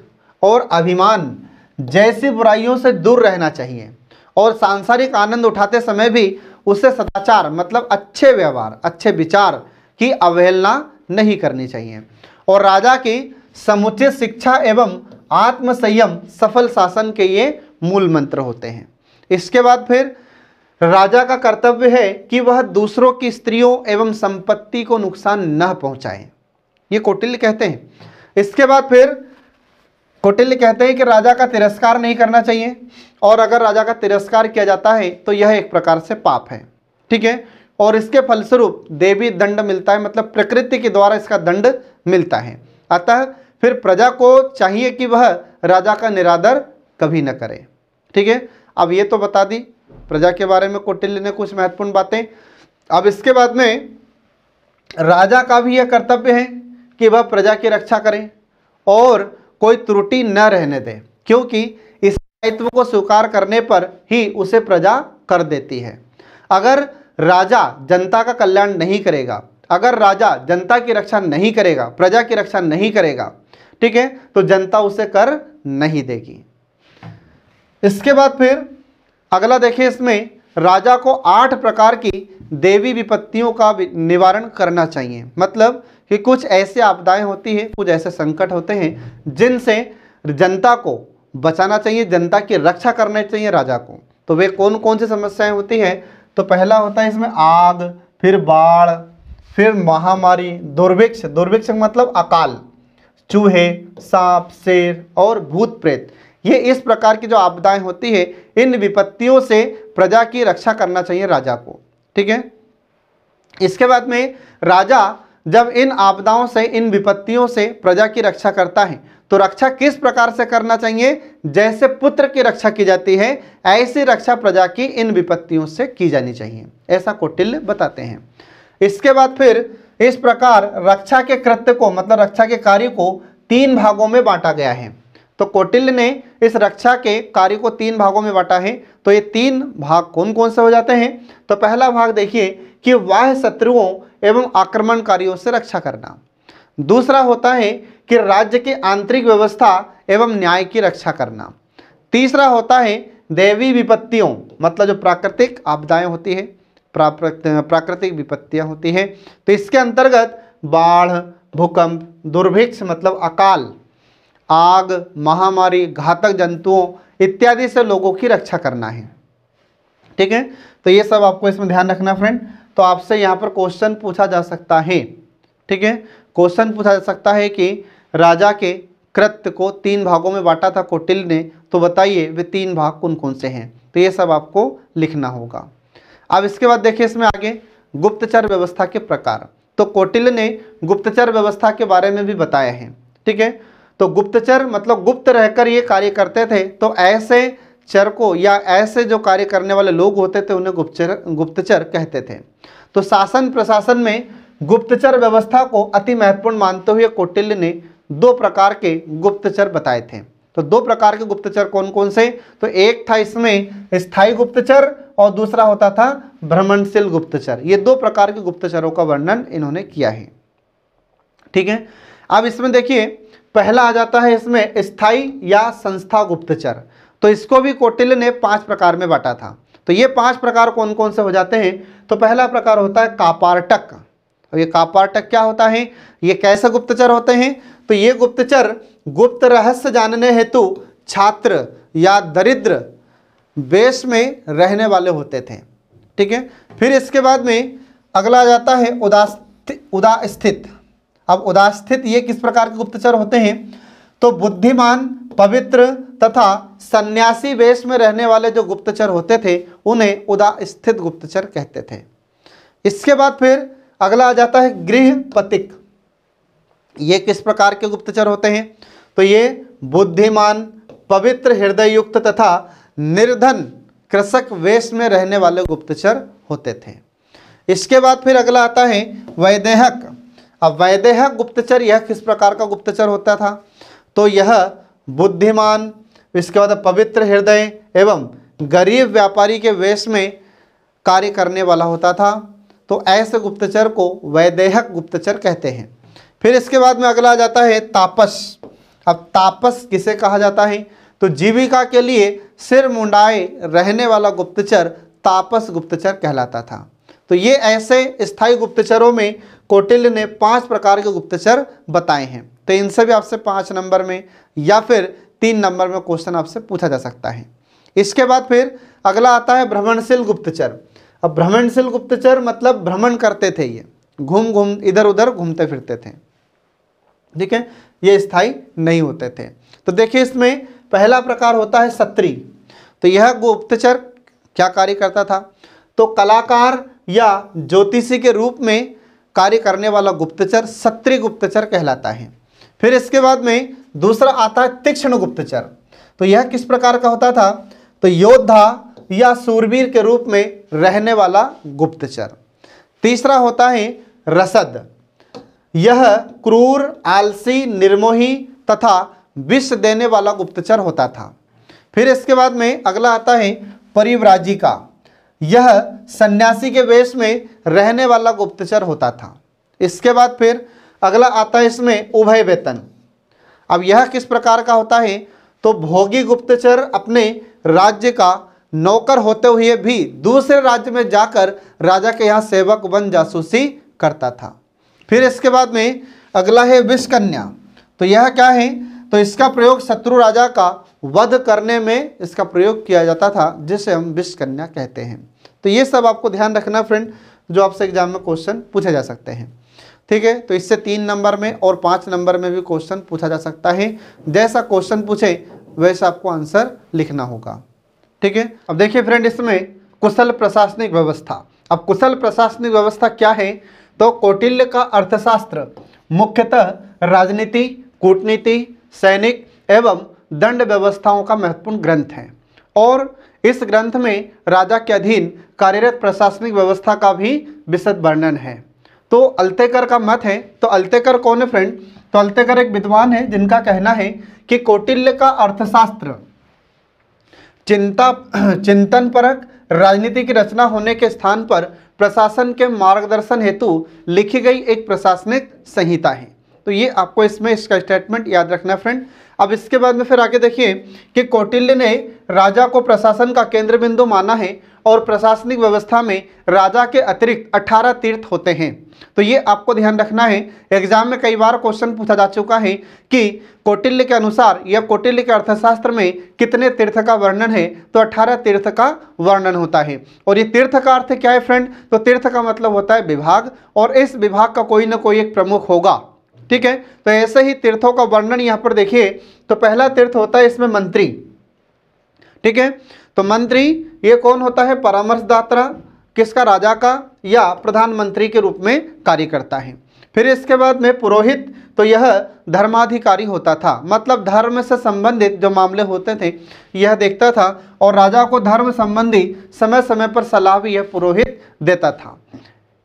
और अभिमान जैसी बुराइयों से दूर रहना चाहिए और सांसारिक आनंद उठाते समय भी उसे सदाचार मतलब अच्छे व्यवहार अच्छे विचार की अवहेलना नहीं करनी चाहिए और राजा की समुचित शिक्षा एवं आत्मसंयम सफल शासन के ये मूल मंत्र होते हैं इसके बाद फिर राजा का कर्तव्य है कि वह दूसरों की स्त्रियों एवं संपत्ति को नुकसान न पहुंचाएं। ये कौटिल्य कहते हैं इसके बाद फिर कौटिल्य कहते हैं कि राजा का तिरस्कार नहीं करना चाहिए और अगर राजा का तिरस्कार किया जाता है तो यह एक प्रकार से पाप है ठीक है और इसके फलस्वरूप देवी दंड मिलता है मतलब प्रकृति के द्वारा इसका दंड मिलता है अतः फिर प्रजा को चाहिए कि वह राजा का निरादर कभी न करे ठीक है अब ये तो बता दी प्रजा के बारे में कौटिल्य ने कुछ महत्वपूर्ण बातें अब इसके बाद में राजा का भी यह कर्तव्य है कि वह प्रजा की रक्षा करें और कोई त्रुटि न रहने दे क्योंकि इस दायित्व को स्वीकार करने पर ही उसे प्रजा कर देती है अगर राजा जनता का कल्याण नहीं करेगा अगर राजा जनता की रक्षा नहीं करेगा प्रजा की रक्षा नहीं करेगा ठीक है तो जनता उसे कर नहीं देगी इसके बाद फिर अगला देखिए इसमें राजा को आठ प्रकार की देवी विपत्तियों का निवारण करना चाहिए मतलब कि कुछ ऐसे आपदाएं होती है कुछ ऐसे संकट होते हैं जिनसे जनता को बचाना चाहिए जनता की रक्षा करना चाहिए राजा को तो वे कौन कौन सी समस्याएं होती है तो पहला होता है इसमें आग फिर बाढ़ फिर महामारी दुर्भिक्ष दुर्भिक्ष मतलब अकाल चूहे सांप शेर और भूत प्रेत ये इस प्रकार की जो आपदाएं होती है इन विपत्तियों से प्रजा की रक्षा करना चाहिए राजा को ठीक है इसके बाद में राजा जब इन आपदाओं से इन विपत्तियों से प्रजा की रक्षा करता है तो रक्षा किस प्रकार से करना चाहिए जैसे पुत्र की रक्षा की जाती है ऐसी रक्षा प्रजा की इन विपत्तियों से की जानी चाहिए ऐसा कौटिल्य बताते हैं इसके बाद फिर इस प्रकार रक्षा के कृत्य को मतलब रक्षा के कार्य को तीन भागों में बांटा गया है तो कौटिल्य ने इस रक्षा के कार्य को तीन भागों में बांटा है तो ये तीन भाग कौन कौन से हो जाते हैं तो पहला भाग देखिए कि वाह शत्रुओं एवं आक्रमणकारियों से रक्षा करना दूसरा होता है कि राज्य की आंतरिक व्यवस्था एवं न्याय की रक्षा करना तीसरा होता है देवी विपत्तियों मतलब जो प्राकृतिक आपदाएं होती है प्राकृतिक विपत्तियां होती हैं तो इसके अंतर्गत बाढ़ भूकंप दुर्भिक्ष मतलब अकाल आग महामारी घातक जंतुओं इत्यादि से लोगों की रक्षा करना है ठीक है तो ये सब आपको इसमें ध्यान रखना फ्रेंड तो आपसे यहाँ पर क्वेश्चन पूछा जा सकता है ठीक है क्वेश्चन पूछा जा सकता है कि राजा के कृत्य को तीन भागों में बांटा था कोटिल ने तो बताइए वे तीन भाग कौन कौन से हैं तो ये सब आपको लिखना होगा अब इसके बाद देखिए इसमें आगे गुप्तचर व्यवस्था के प्रकार तो कोटिल ने गुप्तचर व्यवस्था के बारे में भी बताया है ठीक है तो गुप्तचर मतलब गुप्त रहकर ये कार्य करते थे तो ऐसे चर को या ऐसे जो कार्य करने वाले लोग होते थे उन्हें गुप्तचर गुप्तचर कहते थे तो शासन प्रशासन में गुप्तचर व्यवस्था को अति महत्वपूर्ण मानते हुए कौटिल्य ने दो प्रकार के गुप्तचर बताए थे तो दो प्रकार के गुप्तचर कौन कौन से तो एक था इसमें स्थाई गुप्तचर और दूसरा होता था भ्रमणशील गुप्तचर ये दो प्रकार के गुप्तचरों का वर्णन इन्होंने किया है ठीक है अब इसमें देखिए पहला आ जाता है इसमें स्थाई या संस्था गुप्तचर तो इसको भी कौटिल्य ने पांच प्रकार में बांटा था तो ये पांच प्रकार कौन कौन से हो जाते हैं तो पहला प्रकार होता है कापार्टक और ये कापार्टक क्या होता है ये कैसे गुप्तचर होते हैं तो ये गुप्तचर गुप्त रहस्य जानने हेतु छात्र या दरिद्र वेश में रहने वाले होते थे ठीक है फिर इसके बाद में अगला जाता है उदास उदास्थित अब उदास्थित ये किस प्रकार के गुप्तचर होते हैं तो बुद्धिमान पवित्र तथा सन्यासी वेश में रहने वाले जो गुप्तचर होते थे उन्हें उदास्थित गुप्तचर कहते थे इसके बाद फिर अगला आ जाता है गृहपतिक ये किस प्रकार के गुप्तचर होते हैं तो ये बुद्धिमान पवित्र हृदय युक्त तथा निर्धन कृषक वेश में रहने वाले गुप्तचर होते थे इसके बाद फिर अगला आता है वैदेहक अब वैदेह गुप्तचर यह किस प्रकार का गुप्तचर होता था तो यह बुद्धिमान इसके बाद पवित्र हृदय एवं गरीब व्यापारी के वेश में कार्य करने वाला होता था तो ऐसे गुप्तचर को वैदेहक गुप्तचर कहते हैं फिर इसके बाद में अगला आ जाता है तापस अब तापस किसे कहा जाता है तो जीविका के लिए सिर मुंडाए रहने वाला गुप्तचर तापस गुप्तचर कहलाता था तो ये ऐसे स्थाई गुप्तचरों में कौटिल्य ने पांच प्रकार के गुप्तचर बताए हैं तो इनसे भी आपसे पांच नंबर में या फिर तीन नंबर में क्वेश्चन आपसे पूछा जा सकता है इसके बाद फिर अगला आता है भ्रमणशील गुप्तचर अब भ्रमणशील गुप्तचर मतलब भ्रमण करते थे ये घूम घूम इधर उधर घूमते फिरते थे ठीक है ये स्थाई नहीं होते थे तो देखिए इसमें पहला प्रकार होता है सत्री तो यह गुप्तचर क्या कार्य करता था तो कलाकार या ज्योतिषी के रूप में कार्य करने वाला गुप्तचर सत्री गुप्तचर कहलाता है फिर इसके बाद में दूसरा आता है तीक्ष्ण गुप्तचर तो यह किस प्रकार का होता था तो योद्धा या सूरवीर के रूप में रहने वाला गुप्तचर तीसरा होता है रसद यह क्रूर आलसी निर्मोही तथा विष देने वाला गुप्तचर होता था फिर इसके बाद में अगला आता है परिव्राजिका यह सन्यासी के वेश में रहने वाला गुप्तचर होता था इसके बाद फिर अगला आता है इसमें उभय वेतन अब यह किस प्रकार का होता है तो भोगी गुप्तचर अपने राज्य का नौकर होते हुए भी दूसरे राज्य में जाकर राजा के यहाँ सेवक बन जासूसी करता था फिर इसके बाद में अगला है विषकन्या तो यह क्या है तो इसका प्रयोग शत्रु राजा का वध करने में इसका प्रयोग किया जाता था जिसे हम विषकन्या कहते हैं तो ये सब आपको ध्यान रखना फ्रेंड जो आपसे एग्जाम में क्वेश्चन पूछे जा सकते हैं ठीक है तो इससे तीन नंबर में और पाँच नंबर में भी क्वेश्चन पूछा जा सकता है जैसा क्वेश्चन पूछे वैसा आपको आंसर लिखना होगा ठीक है अब देखिए फ्रेंड इसमें कुशल प्रशासनिक व्यवस्था अब कुशल प्रशासनिक व्यवस्था क्या है तो कौटिल्य का अर्थशास्त्र मुख्यतः राजनीति कूटनीति सैनिक एवं दंड व्यवस्थाओं का महत्वपूर्ण ग्रंथ है और इस ग्रंथ में राजा के अधीन कार्यरत प्रशासनिक व्यवस्था का भी विशद वर्णन है तो अल्तेकर का मत है तो अल्तेकर कौन है फ्रेंड तो अल्तेकर एक विद्वान है जिनका कहना है कि कौटिल्य का अर्थशास्त्र चिंता [clears throat] चिंतन परक राजनीति की रचना होने के स्थान पर प्रशासन के मार्गदर्शन हेतु लिखी गई एक प्रशासनिक संहिता है तो ये आपको इसमें इसका स्टेटमेंट याद रखना फ्रेंड अब इसके बाद में फिर आके देखिए कि कौटिल्य ने राजा को प्रशासन का केंद्र बिंदु माना है और प्रशासनिक व्यवस्था में राजा के अतिरिक्त 18 तीर्थ होते हैं तो ये आपको ध्यान रखना है एग्जाम में कई बार क्वेश्चन पूछा जा चुका है कि कौटिल्य के अनुसार या कौटिल्य के अर्थशास्त्र में कितने तीर्थ का वर्णन है तो 18 तीर्थ का वर्णन होता है और ये तीर्थ का अर्थ क्या है फ्रेंड तो तीर्थ का मतलब होता है विभाग और इस विभाग का कोई ना कोई एक प्रमुख होगा ठीक है तो ऐसे ही तीर्थों का वर्णन यहाँ पर देखिए तो पहला तीर्थ होता है इसमें मंत्री ठीक है तो मंत्री ये कौन होता है परामर्शदात्रा किसका राजा का या प्रधानमंत्री के रूप में कार्य करता है फिर इसके बाद में पुरोहित तो यह धर्माधिकारी होता था मतलब धर्म से संबंधित जो मामले होते थे यह देखता था और राजा को धर्म संबंधी समय समय पर सलाह भी यह पुरोहित देता था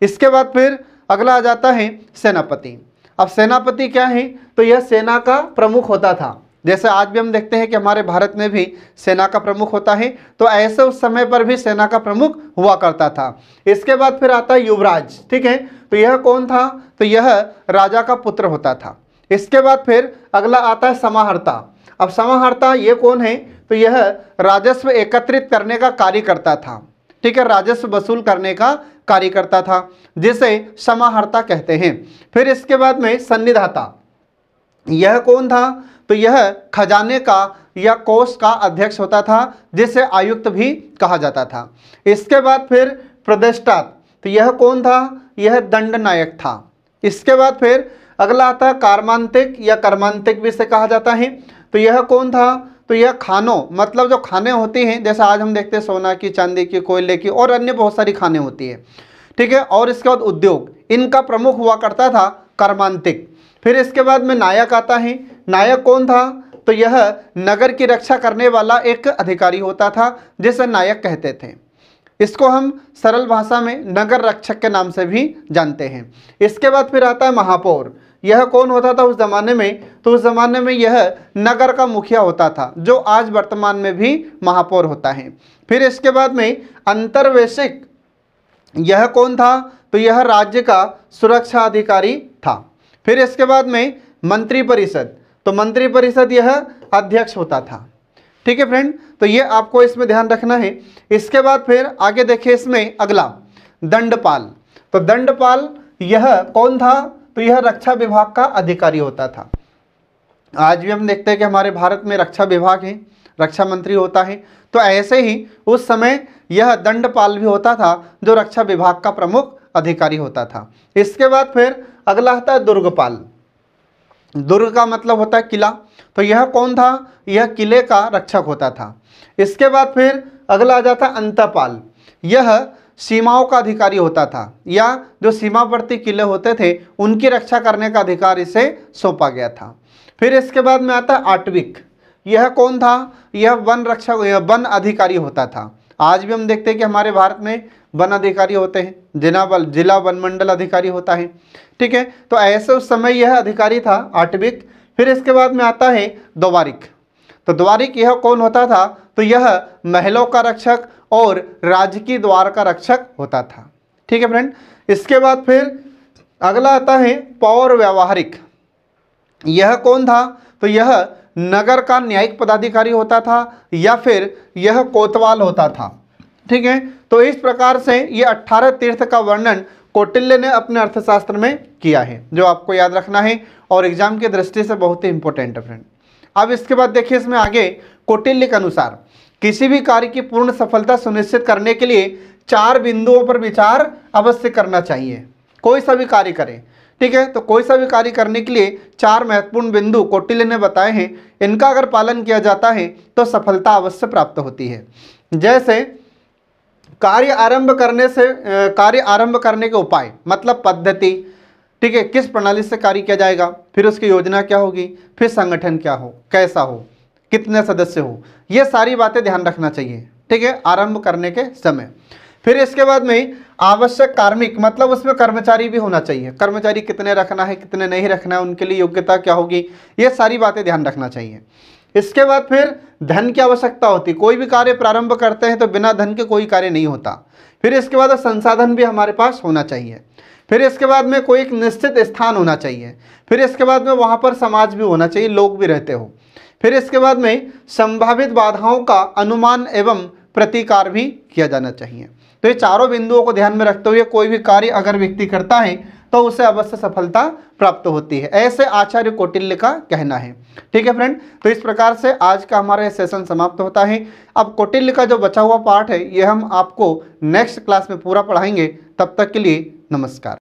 इसके बाद फिर अगला आ जाता है सेनापति अब सेनापति क्या है तो यह सेना का प्रमुख होता था जैसे आज भी हम देखते हैं कि हमारे भारत में भी सेना का प्रमुख होता है तो ऐसे उस समय पर भी सेना का प्रमुख हुआ करता था इसके बाद फिर आता है युवराज ठीक है तो यह कौन था तो यह राजा का पुत्र होता था इसके बाद फिर अगला आता है समाहर्ता अब समाहर्ता ये कौन है तो यह राजस्व एकत्रित करने का कार्य करता था ठीक है राजस्व वसूल करने का कार्य करता था जिसे समाहर्ता कहते हैं फिर इसके बाद में सन्निधाता यह कौन था तो यह खजाने का या कोष का अध्यक्ष होता था जिसे आयुक्त भी कहा जाता था इसके बाद फिर प्रदेष्टा तो यह कौन था यह दंड नायक था इसके बाद फिर अगला आता कार्मांतिक या कर्मांतिक भी से कहा जाता है तो यह कौन था तो यह खानों मतलब जो खाने होती हैं जैसे आज हम देखते हैं सोना की चांदी की कोयले की और अन्य बहुत सारी खाने होती है ठीक है और इसके बाद उद्योग इनका प्रमुख हुआ करता था कर्मांतिक फिर इसके बाद में नायक आता है नायक कौन था तो यह नगर की रक्षा करने वाला एक अधिकारी होता था जिसे नायक कहते थे इसको हम सरल भाषा में नगर रक्षक के नाम से भी जानते हैं इसके बाद फिर आता है महापौर यह कौन होता था उस ज़माने में तो उस ज़माने में यह नगर का मुखिया होता था जो आज वर्तमान में भी महापौर होता है फिर इसके बाद में अंतर्वेशिक यह कौन था तो यह राज्य का सुरक्षा अधिकारी था फिर इसके बाद में मंत्रिपरिषद तो मंत्रिपरिषद यह अध्यक्ष होता था ठीक है फ्रेंड तो यह आपको इसमें ध्यान रखना है इसके बाद फिर आगे देखिए इसमें अगला दंडपाल तो दंडपाल यह कौन था तो यह रक्षा विभाग का अधिकारी होता था आज भी हम देखते हैं कि हमारे भारत में रक्षा विभाग है रक्षा मंत्री होता है तो ऐसे ही उस समय यह दंडपाल भी होता था जो रक्षा विभाग का प्रमुख अधिकारी होता था इसके बाद फिर अगला होता है दुर्गपाल दुर्ग का मतलब होता है किला तो यह कौन था यह किले का रक्षक होता था इसके बाद फिर अगला आ जाता अंतपाल यह सीमाओं का अधिकारी होता था या जो सीमावर्ती किले होते थे उनकी रक्षा करने का अधिकार इसे सौंपा गया था फिर इसके बाद में आता आटविक यह कौन था यह वन रक्षा वन अधिकारी होता था आज भी हम देखते हैं कि हमारे भारत में वन अधिकारी होते हैं जिला वन जिला वन मंडल अधिकारी होता है ठीक है तो ऐसे उस समय यह अधिकारी था आटविक फिर इसके बाद में आता है द्वारिक तो द्वारिक यह कौन होता था तो यह महलों का रक्षक और राजकीय द्वार का रक्षक होता था ठीक है फ्रेंड इसके बाद फिर अगला आता है पौर व्यवहारिक यह कौन था तो यह नगर का न्यायिक पदाधिकारी होता था या फिर यह कोतवाल होता था ठीक है तो इस प्रकार से ये 18 तीर्थ का वर्णन कौटिल्य ने अपने अर्थशास्त्र में किया है जो आपको याद रखना है और एग्जाम की दृष्टि से बहुत ही इंपॉर्टेंट है फ्रेंड अब इसके बाद देखिए इसमें आगे कौटिल्य के अनुसार किसी भी कार्य की पूर्ण सफलता सुनिश्चित करने के लिए चार बिंदुओं पर विचार अवश्य करना चाहिए कोई सा भी कार्य करें ठीक है तो कोई सा भी कार्य करने के लिए चार महत्वपूर्ण बिंदु कोटिल्य ने बताए हैं इनका अगर पालन किया जाता है तो सफलता अवश्य प्राप्त होती है जैसे कार्य आरंभ करने से कार्य आरंभ करने के उपाय मतलब पद्धति ठीक है किस प्रणाली से कार्य किया जाएगा फिर उसकी योजना क्या होगी फिर संगठन क्या हो कैसा हो कितने सदस्य हो ये सारी बातें ध्यान रखना चाहिए ठीक है आरंभ करने के समय फिर इसके बाद में आवश्यक कार्मिक मतलब उसमें कर्मचारी भी होना चाहिए कर्मचारी कितने रखना है कितने नहीं रखना है उनके लिए योग्यता क्या होगी ये सारी बातें ध्यान रखना चाहिए इसके बाद फिर धन की आवश्यकता होती कोई भी कार्य प्रारंभ करते हैं तो बिना धन के कोई कार्य नहीं होता फिर इसके बाद संसाधन भी हमारे पास होना चाहिए फिर इसके बाद में कोई एक निश्चित स्थान होना चाहिए फिर इसके बाद में वहाँ पर समाज भी होना चाहिए लोग भी रहते हो फिर इसके बाद में संभावित बाधाओं का अनुमान एवं प्रतिकार भी किया जाना चाहिए तो ये चारों बिंदुओं को ध्यान में रखते हुए कोई भी कार्य अगर व्यक्ति करता है तो उसे अवश्य सफलता प्राप्त होती है ऐसे आचार्य कौटिल्य का कहना है ठीक है फ्रेंड तो इस प्रकार से आज का हमारा यह सेशन समाप्त होता है अब कौटिल्य का जो बचा हुआ पार्ट है ये हम आपको नेक्स्ट क्लास में पूरा पढ़ाएंगे तब तक के लिए नमस्कार